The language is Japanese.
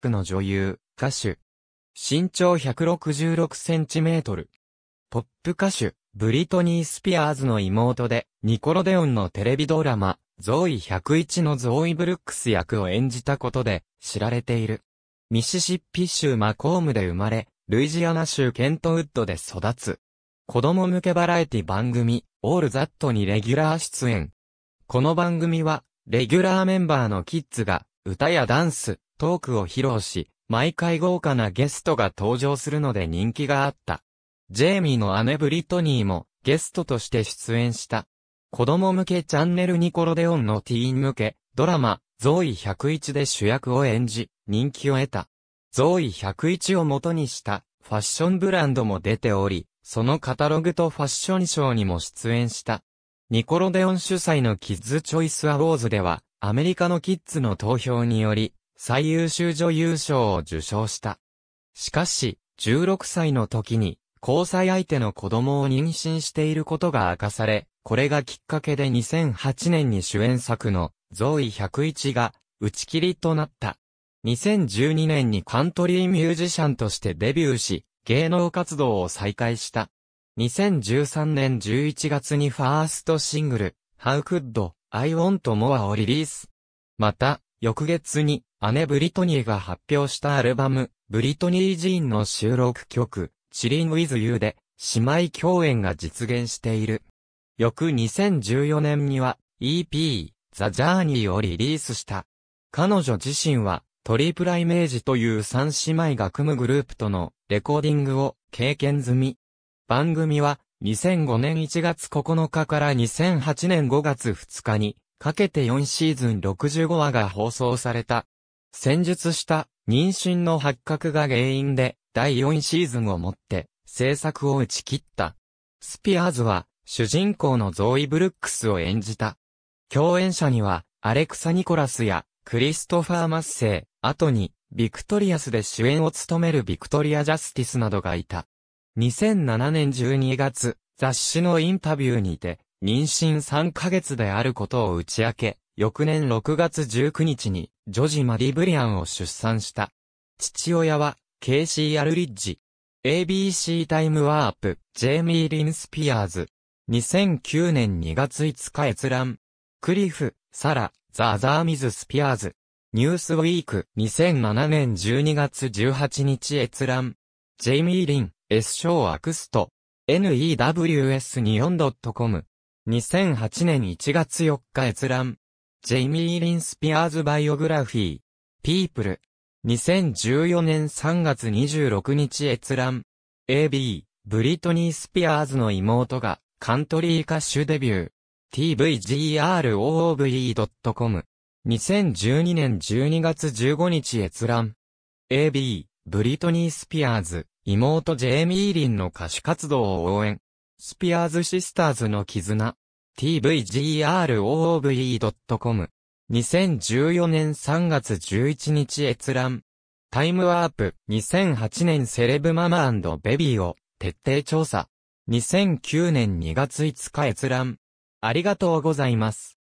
プの女優、歌手。身長166センチメートル。ポップ歌手、ブリトニー・スピアーズの妹で、ニコロデオンのテレビドラマ、ゾーイ101のゾーイ・ブルックス役を演じたことで知られている。ミシシッピ州マコームで生まれ、ルイジアナ州ケントウッドで育つ。子供向けバラエティ番組、オールザットにレギュラー出演。この番組は、レギュラーメンバーのキッズが、歌やダンス、トークを披露し、毎回豪華なゲストが登場するので人気があった。ジェイミーの姉ブリトニーもゲストとして出演した。子供向けチャンネルニコロデオンのティーン向けドラマゾーイ101で主役を演じ人気を得た。ゾーイ101を元にしたファッションブランドも出ており、そのカタログとファッションショーにも出演した。ニコロデオン主催のキッズチョイスアウォーズではアメリカのキッズの投票により最優秀女優賞を受賞した。しかし、16歳の時に、交際相手の子供を妊娠していることが明かされ、これがきっかけで2008年に主演作の、ゾーイ101が、打ち切りとなった。2012年にカントリーミュージシャンとしてデビューし、芸能活動を再開した。2013年11月にファーストシングル、How Could I Want More をリリース。また、翌月に姉ブリトニーが発表したアルバム、ブリトニー・ジーンの収録曲、チリン・ウィズ・ユーで姉妹共演が実現している。翌2014年には EP、ザ・ジャーニーをリリースした。彼女自身はトリプライメージという三姉妹が組むグループとのレコーディングを経験済み。番組は2005年1月9日から2008年5月2日にかけて4シーズン65話が放送された。戦術した妊娠の発覚が原因で第4シーズンをもって制作を打ち切った。スピアーズは主人公のゾーイ・ブルックスを演じた。共演者にはアレクサ・ニコラスやクリストファー・マッセイ、後にビクトリアスで主演を務めるビクトリア・ジャスティスなどがいた。2007年12月、雑誌のインタビューにて、妊娠3ヶ月であることを打ち明け、翌年6月19日に、ジョジ・マディ・ブリアンを出産した。父親は、ケイシー・アルリッジ。ABC タイムワープ、ジェイミー・リンスピアーズ。2009年2月5日閲覧。クリフ、サラ、ザ・ザー・ミズ・スピアーズ。ニュースウィーク2007年12月18日閲覧。ジェイミー・リン、S 賞アクスト。news24.com 2008年1月4日閲覧。ジェイミー・リン・スピアーズ・バイオグラフィー。ピープル。2014年3月26日閲覧。AB、ブリトニー・スピアーズの妹がカントリー歌手デビュー。tvgroove.com。2012年12月15日閲覧。AB、ブリトニー・スピアーズ、妹ジェイミー・リンの歌手活動を応援。スピアーズシスターズの絆。tvgroove.com。2014年3月11日閲覧。タイムワープ。2008年セレブママベビーを徹底調査。2009年2月5日閲覧。ありがとうございます。